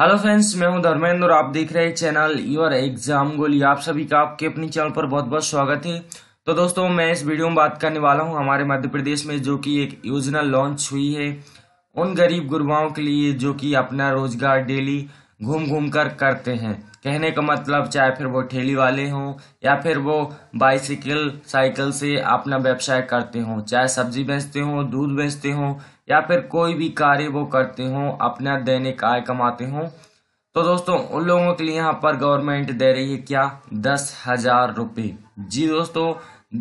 hello friends मैं हूं धर्मेंद्र और आप देख रहे हैं चैनल योर एग्जाम गोली आप सभी का आपके अपने चैनल पर बहुत बहुत स्वागत है तो दोस्तों मैं इस वीडियो में बात करने वाला हूं हमारे मध्य प्रदेश में जो कि एक योजना लॉन्च हुई है उन गरीब गुरबाओं के लिए जो कि अपना रोजगार डेली घूम घूम कर करते हैं कहने का मतलब चाहे फिर वो ठेली वाले हों या फिर वो बाइसिकल साइकिल से अपना व्यवसाय करते हों चाहे सब्जी बेचते हों दूध बेचते हों या फिर कोई भी कार्य वो करते हो अपना दैनिक आय कमाते हो तो दोस्तों उन लोगों के लिए यहाँ पर गवर्नमेंट दे रही है क्या दस हजार रुपये जी दोस्तों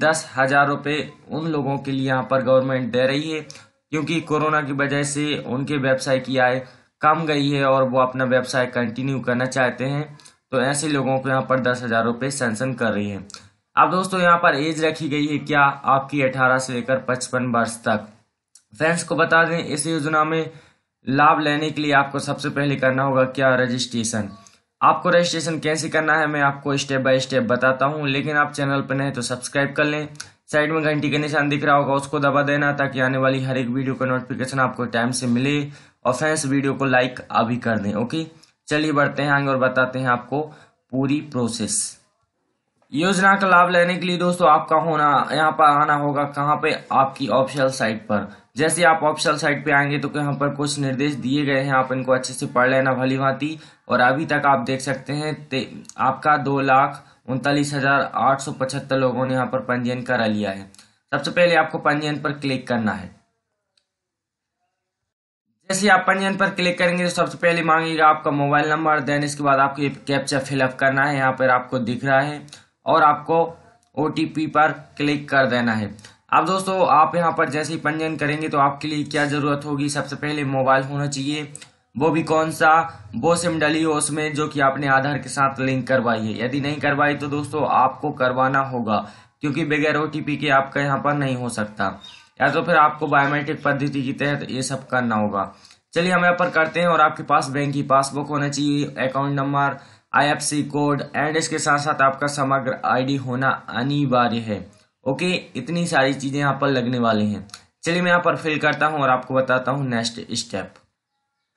दस हजार रुपये उन लोगों के लिए यहाँ पर गवर्नमेंट दे रही है क्योंकि कोरोना की वजह से उनके व्यवसाय की आय कम गई है और वो अपना व्यवसाय कंटिन्यू करना चाहते हैं तो ऐसे लोगों को यहाँ पर दस हजार रुपये सेंसन कर रही है अब दोस्तों यहाँ पर एज रखी गई है क्या आपकी अठारह से लेकर पचपन वर्ष तक फ्रेंड्स को बता दें इस योजना में लाभ लेने के लिए आपको सबसे पहले करना होगा क्या रजिस्ट्रेशन आपको रजिस्ट्रेशन कैसे करना है मैं आपको स्टेप बाय स्टेप बताता हूँ लेकिन आप चैनल पर नहीं तो सब्सक्राइब कर लें साइड में घंटी का निशान दिख रहा होगा उसको दबा देना ताकि आने वाली हर एक वीडियो का नोटिफिकेशन आपको टाइम से मिले और फैंस वीडियो को लाइक अभी कर दें ओके चलिए बढ़ते हैं आगे और बताते हैं आपको पूरी प्रोसेस योजना का लाभ लेने के लिए दोस्तों आपका होना यहाँ पर आना होगा कहाँ पे आपकी ऑफिशियल साइट पर जैसे आप ऑफिशियल साइट पे आएंगे तो यहाँ पर कुछ निर्देश दिए गए हैं आप इनको अच्छे से पढ़ लेना भली भांति और अभी तक आप देख सकते हैं आपका दो लाख उनतालीस हजार आठ सौ पचहत्तर लोगों ने यहाँ पर पंजीयन करा लिया है सबसे पहले आपको पंजीयन पर क्लिक करना है जैसे आप पंजीयन पर क्लिक करेंगे तो सबसे पहले मांगेगा आपका मोबाइल नंबर देन इसके बाद आपको कैप्चा फिलअप करना है यहाँ पर आपको दिख रहा है और आपको ओ पर क्लिक कर देना है अब दोस्तों आप यहाँ पर जैसे ही पंजीयन करेंगे तो आपके लिए क्या ज़रूरत होगी सबसे पहले मोबाइल होना चाहिए वो भी कौन सा वो सिम डली हो उसमें जो कि आपने आधार के साथ लिंक करवाई है यदि नहीं करवाई तो दोस्तों आपको करवाना होगा क्योंकि बगैर ओ के आपका यहाँ पर नहीं हो सकता या तो फिर आपको बायोमेट्रिक पद्धति के तहत ये सब करना होगा चलिए हम यहाँ पर करते हैं और आपके पास बैंक की पासबुक होना चाहिए account number IFC code and इसके साथ साथ आपका समग्र आईडी होना अनिवार्य है ओके इतनी सारी चीज़ें यहाँ पर लगने वाली हैं चलिए मैं यहाँ पर फिल करता हूँ और आपको बताता हूँ नेक्स्ट स्टेप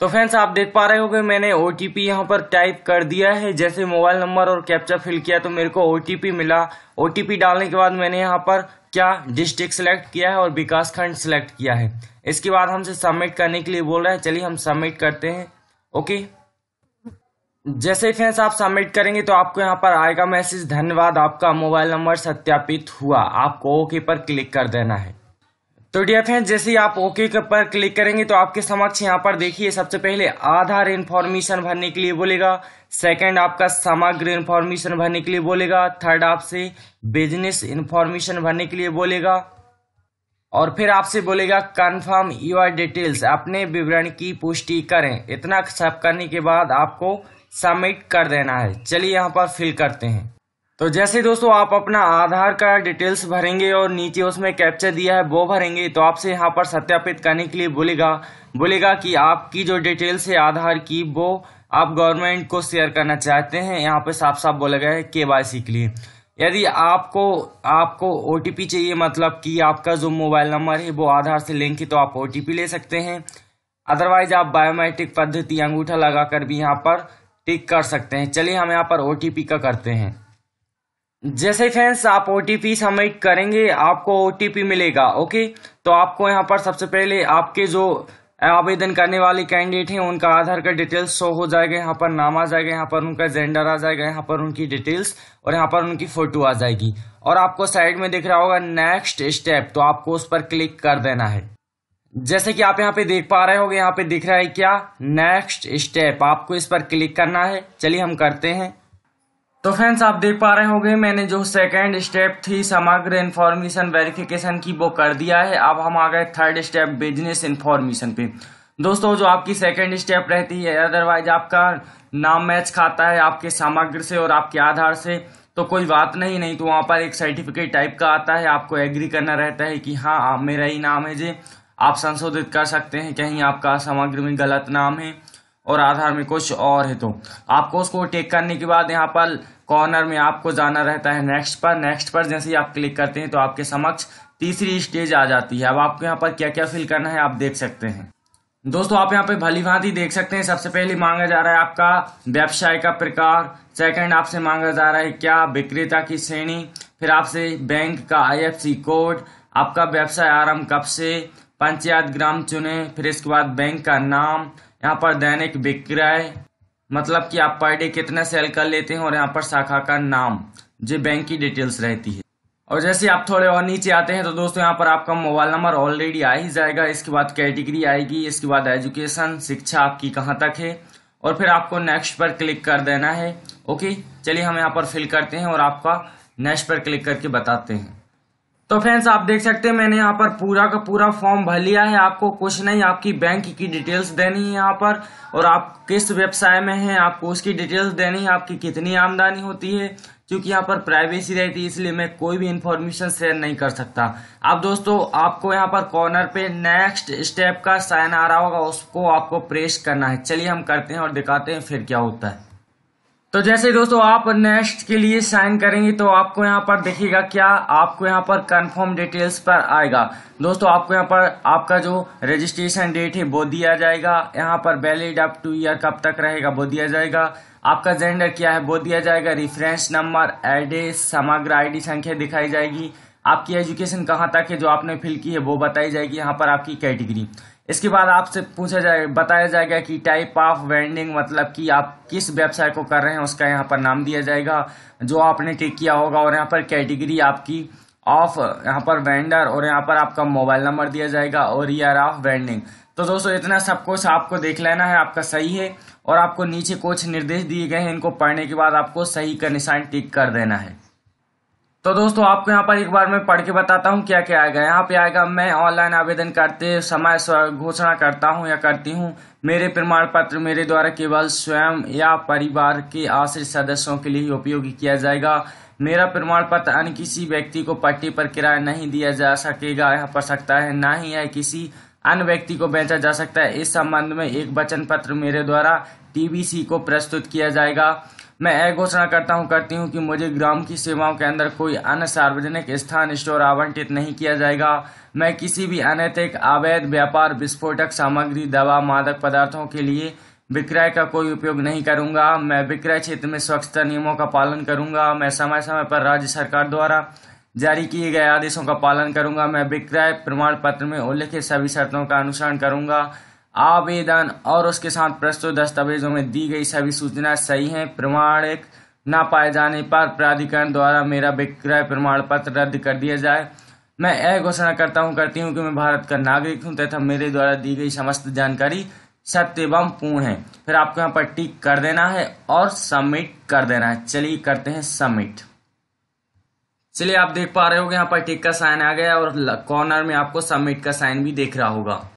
तो फ्रेंड्स आप देख पा रहे हो होंगे मैंने ओ टी पी यहाँ पर टाइप कर दिया है जैसे मोबाइल नंबर और कैप्चा फिल किया तो मेरे को ओ टी पी मिला ओ टी पी डालने के बाद मैंने यहाँ पर क्या डिस्ट्रिक्ट सेलेक्ट किया है और विकास खंड सेलेक्ट किया है इसके बाद हमसे सबमिट करने के लिए बोल रहे हैं चलिए हम सबमिट करते हैं ओके जैसे ही फ्रेंड्स आप सबमिट करेंगे तो आपको यहाँ पर आएगा मैसेज धन्यवाद आपका मोबाइल नंबर सत्यापित हुआ आपको ओके पर क्लिक कर देना है तो डियर फ्रेंड्स जैसे ही आप ओके पर क्लिक करेंगे तो आपके समक्ष यहाँ पर देखिए सबसे पहले आधार इन्फॉर्मेशन भरने के लिए बोलेगा सेकंड आपका समग्र इन्फॉर्मेशन भरने के लिए बोलेगा थर्ड आपसे बिजनेस इन्फॉर्मेशन भरने के लिए बोलेगा और फिर आपसे बोलेगा कन्फर्म योर डिटेल्स अपने विवरण की पुष्टि करें इतना सब करने के बाद आपको सबमिट कर देना है चलिए यहाँ पर फिल करते हैं तो जैसे दोस्तों आप अपना आधार कार्ड डिटेल्स भरेंगे और नीचे उसमें कैप्चर दिया है वो भरेंगे तो आपसे यहाँ पर सत्यापित करने के लिए बोलेगा बोलेगा कि आपकी जो डिटेल्स है आधार की वो आप गवर्नमेंट को शेयर करना चाहते हैं यहाँ पे साफ साफ बोला गया है के के लिए यदि आपको आपको ओ चाहिए मतलब कि आपका जो मोबाइल नंबर है वो आधार से लिंक है तो आप ओ ले सकते हैं अदरवाइज आप बायोमेट्रिक पद्धति अंगूठा लगाकर भी यहाँ पर टिक कर सकते हैं चलिए हम यहाँ पर ओ का करते हैं जैसे फ्रेंड्स आप ओ सबमिट करेंगे आपको ओ मिलेगा ओके तो आपको यहाँ पर सबसे पहले आपके जो आवेदन करने वाले कैंडिडेट हैं उनका आधार का डिटेल्स शो हो जाएगा यहाँ पर नाम आ जाएगा यहाँ पर उनका जेंडर आ जाएगा यहाँ पर उनकी डिटेल्स और यहाँ पर उनकी फ़ोटो आ जाएगी और आपको साइड में दिख रहा होगा नेक्स्ट स्टेप तो आपको उस पर क्लिक कर देना है जैसे कि आप यहाँ पे देख पा रहे हो यहाँ पे दिख रहा है क्या नेक्स्ट स्टेप आपको इस पर क्लिक करना है चलिए हम करते हैं तो फ्रेंड्स आप देख पा रहे होंगे मैंने जो सेकंड स्टेप थी समग्र इन्फॉर्मेशन वेरिफिकेशन की वो कर दिया है अब हम आ गए थर्ड स्टेप बिजनेस इन्फॉर्मेशन पे दोस्तों जो आपकी सेकंड स्टेप रहती है अदरवाइज आपका नाम मैच खाता है आपके समग्र से और आपके आधार से तो कोई बात नहीं नहीं तो वहाँ पर एक सर्टिफिकेट टाइप का आता है आपको एग्री करना रहता है कि हाँ मेरा ही नाम है जी आप संशोधित कर सकते हैं कहीं आपका सामग्री में गलत नाम है और आधार में कुछ और है तो आपको उसको टेक करने के बाद यहाँ पर कॉर्नर में आपको जाना रहता है नेक्स्ट पर नेक्स्ट पर जैसे ही आप क्लिक करते हैं तो आपके समक्ष तीसरी स्टेज आ जाती है अब आपको यहाँ पर क्या क्या फिल करना है आप देख सकते हैं दोस्तों आप यहाँ पे भली भांति देख सकते हैं सबसे पहले मांगा जा रहा है आपका व्यवसाय का प्रकार सेकंड आपसे मांगा जा रहा है क्या विक्रेता की श्रेणी फिर आपसे बैंक का आईएफसी कोड आपका व्यवसाय आरंभ कब से पंचायत ग्राम चुने फिर इसके बाद बैंक का नाम यहाँ पर दैनिक विक्रय मतलब कि आप पर डे कितना सेल कर लेते हैं और यहाँ पर शाखा का नाम जो बैंक की डिटेल्स रहती है और जैसे आप थोड़े और नीचे आते हैं तो दोस्तों यहाँ पर आपका मोबाइल नंबर ऑलरेडी आ ही जाएगा इसके बाद कैटेगरी आएगी इसके बाद एजुकेशन शिक्षा आपकी कहाँ तक है और फिर आपको नेक्स्ट पर क्लिक कर देना है ओके चलिए हम यहाँ पर फिल करते हैं और आपका नेक्स्ट पर क्लिक करके बताते हैं तो फ्रेंड्स आप देख सकते हैं मैंने यहाँ पर पूरा का पूरा फॉर्म भर लिया है आपको कुछ नहीं आपकी बैंक की डिटेल्स देनी है यहाँ पर और आप किस व्यवसाय में हैं आपको उसकी डिटेल्स देनी है आपकी कितनी आमदनी होती है क्योंकि यहाँ पर प्राइवेसी रहती है इसलिए मैं कोई भी इन्फॉर्मेशन शेयर नहीं कर सकता अब दोस्तों आपको यहाँ पर कॉर्नर पे नेक्स्ट स्टेप का साइन आ रहा होगा उसको आपको प्रेस करना है चलिए हम करते हैं और दिखाते हैं फिर क्या होता है तो जैसे दोस्तों आप नेक्स्ट के लिए साइन करेंगे तो आपको यहाँ पर देखिएगा क्या आपको यहाँ पर कंफर्म डिटेल्स पर आएगा दोस्तों आपको यहाँ पर आपका जो रजिस्ट्रेशन डेट है वो दिया जाएगा यहाँ पर वैलिड अप टू ईयर कब तक रहेगा वो दिया जाएगा आपका जेंडर क्या है वो दिया जाएगा reference number address Samagra ID संख्या दिखाई जाएगी आपकी एजुकेशन कहाँ तक है जो आपने फिल की है वो बताई जाएगी यहाँ पर आपकी कैटेगरी इसके बाद आपसे पूछा जाए बताया जाएगा कि टाइप ऑफ वेंडिंग मतलब कि आप किस व्यवसाय को कर रहे हैं उसका यहाँ पर नाम दिया जाएगा जो आपने टिक किया होगा और यहाँ पर कैटेगरी आपकी ऑफ यहाँ पर वेंडर और यहाँ पर आपका मोबाइल नंबर दिया जाएगा और ईयर ऑफ वेंडिंग तो दोस्तों इतना सब कुछ आपको देख लेना है आपका सही है और आपको नीचे कुछ निर्देश दिए गए हैं इनको पढ़ने के बाद आपको सही का निशान टिक कर देना है तो दोस्तों आपको यहाँ पर एक बार मैं पढ़ के बताता हूँ क्या क्या आएगा यहाँ पे आएगा मैं ऑनलाइन आवेदन करते समय घोषणा करता हूँ या करती हूँ मेरे प्रमाण पत्र मेरे द्वारा केवल स्वयं या परिवार के आश्रित सदस्यों के लिए ही उपयोगी किया जाएगा मेरा प्रमाण पत्र अन्य किसी व्यक्ति को पट्टी पर किराया नहीं दिया जा सकेगा यहाँ पर सकता है ना ही यह किसी अन्य व्यक्ति को बेचा जा सकता है इस संबंध में एक वचन पत्र मेरे द्वारा टीबीसी को प्रस्तुत किया जाएगा मैं यह घोषणा करता हूं करती हूँ कि मुझे ग्राम की सेवाओं के अंदर कोई अन्य सार्वजनिक स्थान स्टोर आवंटित नहीं किया जाएगा मैं किसी भी अनैतिक अवैध व्यापार विस्फोटक सामग्री दवा मादक पदार्थों के लिए विक्रय का कोई उपयोग नहीं करूंगा मैं विक्रय क्षेत्र में स्वच्छता नियमों का पालन करूंगा मैं समय समय पर राज्य सरकार द्वारा जारी किए गए आदेशों का पालन करूंगा मैं विक्रय प्रमाण पत्र में उल्लिखित सभी शर्तों का अनुसरण करूंगा आवेदन और उसके साथ प्रस्तुत दस्तावेजों में दी गई सभी सूचना सही है प्रमाणिक न पाए जाने पर प्राधिकरण द्वारा मेरा विक्रय प्रमाण पत्र रद्द कर दिया जाए मैं यह घोषणा करता हूँ करती हूँ कि मैं भारत का नागरिक हूँ तथा मेरे द्वारा दी गई समस्त जानकारी सत्य एवं पूर्ण है फिर आपको यहाँ पर टिक कर देना है और सबमिट कर देना है चलिए करते हैं सबमिट चलिए आप देख पा रहे हो यहाँ पर टिक का साइन आ गया और कॉर्नर में आपको सबमिट का साइन भी देख रहा होगा